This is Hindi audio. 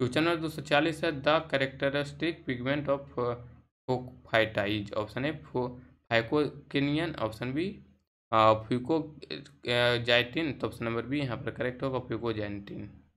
क्वेश्चन नंबर दो सौ चालीस है the characteristic pigment of phaeophytes option A phycocyanin option B fucoxanthin तो ऑप्शन नंबर बी यहाँ पर करेक्ट होगा फ्यूकोजाइटिन